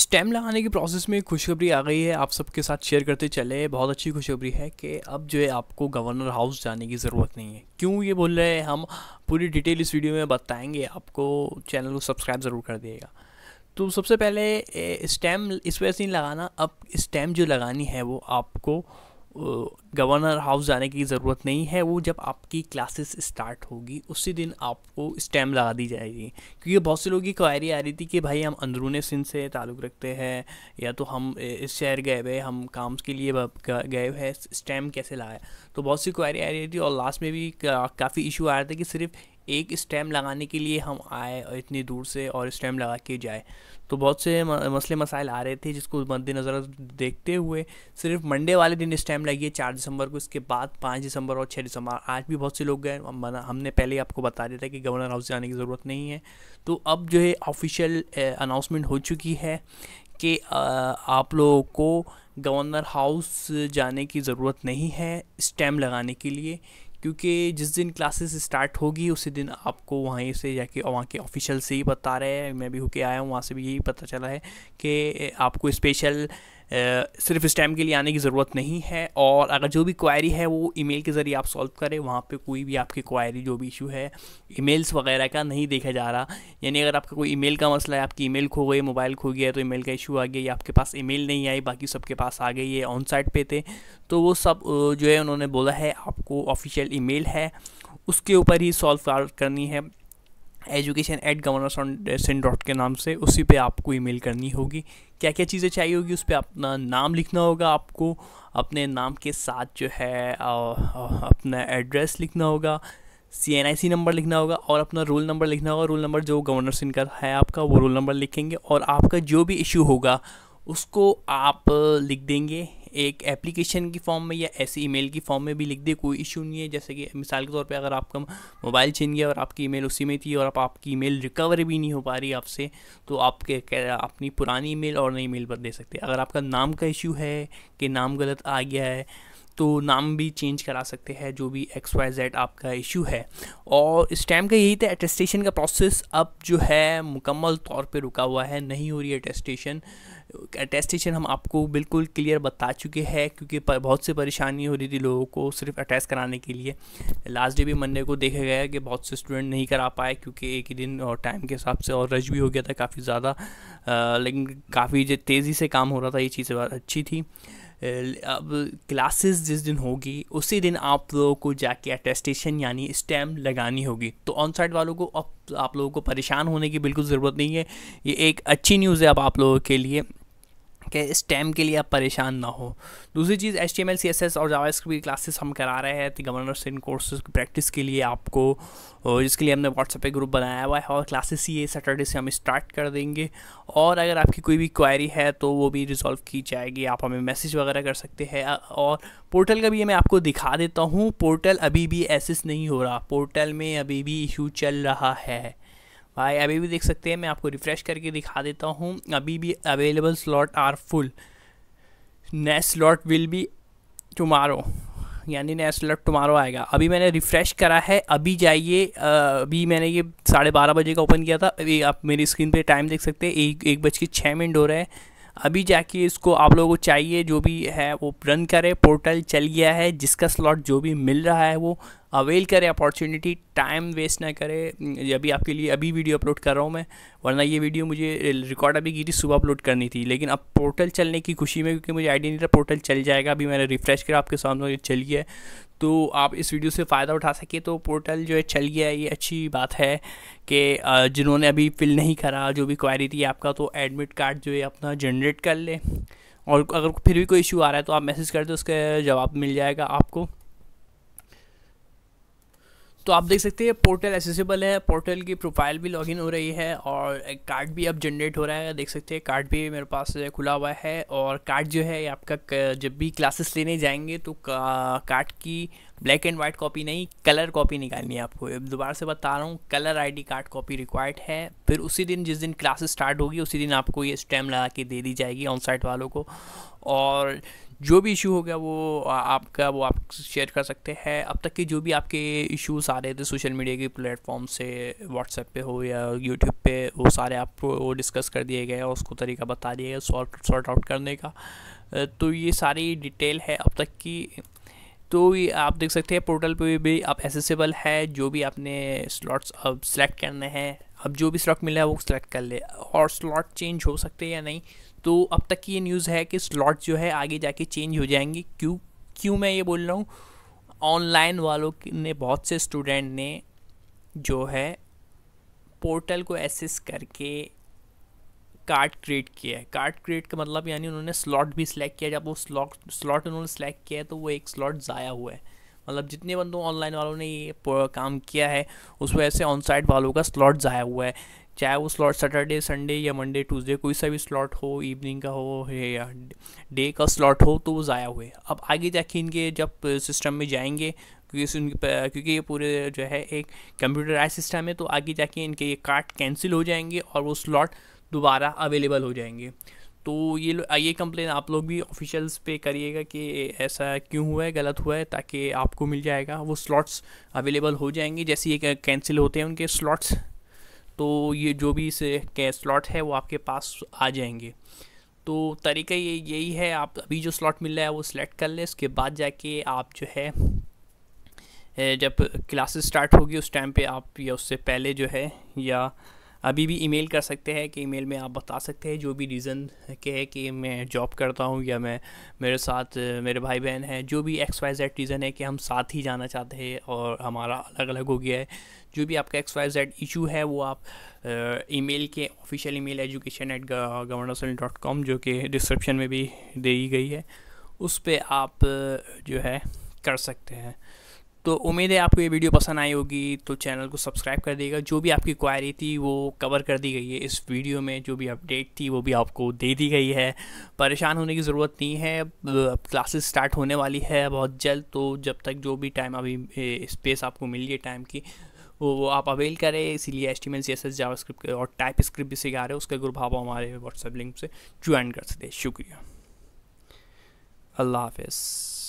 stem लगाने की process में खुशखबरी आ गई है आप सबके साथ शेयर करते चले बहुत अच्छी खुशखबरी है कि अब जो है आपको गवर्नर हाउस जाने की ज़रूरत नहीं है क्यों ये बोल रहे हैं हम पूरी डिटेल इस वीडियो में बताएंगे आपको चैनल को सब्सक्राइब ज़रूर कर दिएगा तो सबसे पहले स्टैम इस वजह से नहीं लगाना अब स्टैम जो लगानी है वो आपको गवर्नर हाउस जाने की ज़रूरत नहीं है वो जब आपकी क्लासेस स्टार्ट होगी उसी दिन आपको स्टैम लगा दी जाएगी क्योंकि बहुत से लोगों की क्वायरी आ रही थी कि भाई हम अंदरूनी सिंध से ताल्लुक़ रखते हैं या तो हम इस शहर गए हुए हम काम के लिए गए हुए हैं स्टैम कैसे लगाए तो बहुत सी क्वायरी आ रही थी और लास्ट में भी काफ़ी इशू आ रहा था कि सिर्फ एक स्टैम लगाने के लिए हम आए इतनी दूर से और स्टैम लगा के जाए तो बहुत से मसले मसाइल आ रहे थे जिसको मद्देनज़र देखते हुए सिर्फ मंडे वाले दिन स्टैम्प लगी है चार दिसंबर को इसके बाद पाँच दिसंबर और छः दिसंबर आज भी बहुत से लोग गए हमने पहले ही आपको बता दिया था कि गवर्नर हाउस जाने की ज़रूरत नहीं है तो अब जो है ऑफिशियल अनाउंसमेंट हो चुकी है कि आप लोगों को गवर्नर हाउस जाने की ज़रूरत नहीं है स्टैम लगाने के लिए क्योंकि जिस दिन क्लासेस स्टार्ट होगी उसी दिन आपको वहीं से जाके वहाँ के ऑफिशियल से ही बता रहे हैं मैं भी होके आया हूँ वहाँ से भी यही पता चला है कि आपको स्पेशल सिर्फ इस टाइम के लिए आने की ज़रूरत नहीं है और अगर जो भी क्वायरी है वो ईमेल के ज़रिए आप सॉल्व करें वहाँ पे कोई भी आपकी क्वायरी जो भी इशू है ईमेल्स वगैरह का नहीं देखा जा रहा यानी अगर आपका कोई ईमेल का मसला है आपकी ईमेल खो गई मोबाइल खो गया तो ईमेल का इशू आ गया या आपके पास ईमेल नहीं आई बाकी सबके पास आ गई है ऑन साइट पे थे तो वो सब जो है उन्होंने बोला है आपको ऑफिशियल ईमेल है उसके ऊपर ही सॉल्व करनी है education at governor son dot के नाम से उसी पे आपको ईमेल करनी होगी क्या क्या चीज़ें चाहिए होगी उस पर अपना नाम लिखना होगा आपको अपने नाम के साथ जो है अपना एड्रेस लिखना होगा सी एन आई सी नंबर लिखना होगा और अपना रोल नंबर लिखना होगा रोल नंबर जो गवर्नर सिंह का है आपका वो रोल नंबर लिखेंगे और आपका जो भी इशू होगा उसको आप लिख देंगे एक एप्लीकेशन की फॉर्म में या ऐसी ईमेल की फॉर्म में भी लिख दे कोई इशू नहीं है जैसे कि मिसाल के तौर पे अगर आपका मोबाइल छीन गया और आपकी ईमेल उसी में थी और आप आपकी ईमेल रिकवर भी नहीं हो पा रही आपसे तो आपके अपनी पुरानी ईमेल और नई ईमेल पर दे सकते अगर आपका नाम का इशू है कि नाम गलत आ गया है तो नाम भी चेंज करा सकते हैं जो भी एक्स वाई जेड आपका इशू है और इस टाइम का यही था अटेस्टेशन का प्रोसेस अब जो है मुकम्मल तौर पे रुका हुआ है नहीं हो रही है अटेस्टेशन अटेस्टेशन हम आपको बिल्कुल क्लियर बता चुके हैं क्योंकि बहुत से परेशानी हो रही थी लोगों को सिर्फ अटेस्ट कराने के लिए लास्ट डे भी मंडे को देखा गया कि बहुत से स्टूडेंट नहीं करा पाए क्योंकि एक ही दिन और टाइम के हिसाब से और रश भी हो गया था काफ़ी ज़्यादा लेकिन काफ़ी तेज़ी से काम हो रहा था ये चीज़ अच्छी थी अब क्लासेस जिस दिन होगी उसी दिन आप लोगों को जाके अटेस्टेशन यानी स्टैम्प लगानी होगी तो ऑन साइड वालों को अब आप लोगों को परेशान होने की बिल्कुल ज़रूरत नहीं है ये एक अच्छी न्यूज़ है अब आप लोगों के लिए के इस टैम के लिए आप परेशान ना हो दूसरी चीज़ H T M L C S S और जावा की क्लासेस हम करा रहे हैं तो से इन कोर्सेज की प्रैक्टिस के लिए आपको जिसके लिए हमने व्हाट्सएप पे ग्रुप बनाया हुआ है और क्लासेस ये सैटरडे से हम स्टार्ट कर देंगे और अगर आपकी कोई भी क्वायरी है तो वो भी रिजॉल्व की जाएगी आप हमें मैसेज वगैरह कर सकते हैं और पोर्टल का भी मैं आपको दिखा देता हूँ पोर्टल अभी भी एसेस नहीं हो रहा पोर्टल में अभी भी इशू चल रहा है भाई अभी भी देख सकते हैं मैं आपको रिफ़्रेश करके दिखा देता हूँ अभी भी available slot are full next slot will be tomorrow यानी नेक्स्ट स्लॉट टुमारो आएगा अभी मैंने रिफ़्रेश करा है अभी जाइए अभी मैंने ये साढ़े बारह बजे का ओपन किया था अभी आप मेरी स्क्रीन पे टाइम देख सकते हैं एक एक बज के छः मिनट हो रहे हैं अभी जाके इसको आप लोगों को चाहिए जो भी है वो रन करें पोर्टल चल गया है जिसका स्लॉट जो भी मिल रहा है वो अवेल करें अपॉर्चुनिटी टाइम वेस्ट ना करें अभी आपके लिए अभी वीडियो अपलोड कर रहा हूँ मैं वरना ये वीडियो मुझे रिकॉर्ड अभी की थी सुबह अपलोड करनी थी लेकिन अब पोर्टल चलने की खुशी में क्योंकि मुझे आइडिया नहीं था पोर्टल चल जाएगा अभी मैंने रिफ्रेश किया आपके सामने चल गया है तो आप इस वीडियो से फ़ायदा उठा सके तो पोर्टल जो है चल गया है ये अच्छी बात है कि जिन्होंने अभी फिल नहीं करा जो भी क्वारी थी आपका तो एडमिट कार्ड जो है अपना जनरेट कर ले और अगर फिर भी कोई इशू आ रहा है तो आप मैसेज कर दो उसका जवाब मिल जाएगा आपको तो आप देख सकते हैं पोर्टल एसेसिबल है पोर्टल की प्रोफाइल भी लॉगिन हो रही है और कार्ड भी अब जनरेट हो रहा है देख सकते हैं कार्ड भी मेरे पास खुला हुआ है और कार्ड जो है आपका जब भी क्लासेस लेने जाएंगे तो कार्ड की ब्लैक एंड वाइट कॉपी नहीं कलर कॉपी निकालनी है आपको दोबारा से बता रहा हूँ colour ID card copy required है फिर उसी दिन जिस दिन क्लासेस स्टार्ट होगी उसी दिन आपको ये स्टैम्प लगा के दे दी जाएगी ऑन साइट वालों को और जो भी इशू हो गया वो आपका वो आप शेयर कर सकते हैं अब तक के जो भी आपके इश्यूज आ रहे थे सोशल मीडिया के प्लेटफॉर्म से व्हाट्सएप पे हो या यूट्यूब पे वो सारे आप वो डिस्कस कर दिए गए और उसको तरीका बता दिया गया सॉर्ट सॉर्ट आउट करने का तो ये सारी डिटेल है अब तक की तो ये आप देख सकते हैं पोर्टल पे भी आप एसेसिबल है जो भी आपने स्लॉट्स अब सेलेक्ट करने हैं अब जो भी मिल मिला है वो सिलेक्ट कर ले और स्लॉट चेंज हो सकते हैं या नहीं तो अब तक की ये न्यूज़ है कि स्लॉट जो है आगे जाके चेंज हो जाएंगे क्यों क्यों मैं ये बोल रहा हूँ ऑनलाइन वालों ने बहुत से स्टूडेंट ने जो है पोर्टल को एसेस करके कार्ड क्रिएट किया है कार्ड क्रिएट का मतलब यानी उन्होंने स्लॉट भी सिलेक्ट किया जब वो स्लॉट स्लॉट उन्होंने सेलेक्ट किया है तो वो एक स्लॉट ज़ाया हुआ है मतलब जितने बंदों ऑनलाइन वालों ने ये काम किया है उस वजह से ऑन साइट वालों का स्लॉट ज़ाया हुआ है चाहे वो स्लॉट सैटरडे संडे या मंडे ट्यूसडे कोई सा भी स्लॉट हो इवनिंग का हो या डे का स्लॉट हो तो वो ज़ाया हुए अब आगे जाके इनके जब सिस्टम में जाएंगे क्योंकि उनके क्योंकि ये पूरे जो है एक कंप्यूटराइज सिस्टम है तो आगे जाके इनके ये कार्ड कैंसिल हो जाएंगे और वो स्लॉट दोबारा अवेलेबल हो जाएंगे तो ये ये कंप्लेन आप लोग भी ऑफिशियल्स पे करिएगा कि ऐसा क्यों हुआ है गलत हुआ है ताकि आपको मिल जाएगा वो स्लॉट्स अवेलेबल हो जाएंगे जैसे ये कैंसिल होते हैं उनके स्लॉट्स तो ये जो भी इसे स्लॉट है वो आपके पास आ जाएंगे तो तरीका ये यही है आप अभी जो स्लॉट मिल रहा है वो सिलेक्ट कर लें उसके बाद जाके आप जो है जब क्लासेस स्टार्ट होगी उस टाइम पे आप या उससे पहले जो है या अभी भी ईमेल कर सकते हैं कि ईमेल में आप बता सकते हैं जो भी रीज़न के है कि मैं जॉब करता हूँ या मैं मेरे साथ मेरे भाई बहन हैं जो भी एक्स वाई जेड रीज़न है कि हम साथ ही जाना चाहते हैं और हमारा अलग अलग हो गया है जो भी आपका एक्स वाई जेड इशू है वो आप ईमेल के official email education at governor dot com जो कि डिस्क्रिप्शन में भी दी गई है उस पर आप जो है कर सकते हैं तो उम्मीद है आपको ये वीडियो पसंद आई होगी तो चैनल को सब्सक्राइब कर देगा जो भी आपकी क्वायरी थी वो कवर कर दी गई है इस वीडियो में जो भी अपडेट थी वो भी आपको दे दी गई है परेशान होने की ज़रूरत नहीं है क्लासेस स्टार्ट होने वाली है बहुत जल्द तो जब तक जो भी टाइम अभी स्पेस आपको मिल गई टाइम की वो वो आप अवेल करें इसीलिए S T JavaScript C S S JavaScript और टाइप स्क्रिप्ट भी सिखा रहे हो उसका ग्रुप आप हमारे व्हाट्सएप लिंक से ज्वाइन कर सकते हैं शुक्रिया अल्लाह हाफिज़